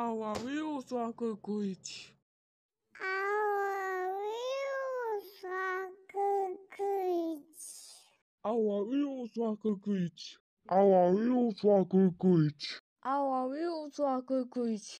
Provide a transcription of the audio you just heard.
А ловил всякой кыть. А ловил всякой кыть. А ловил всякой кыть. А ловил всякой кыть. А ловил всякой кыть.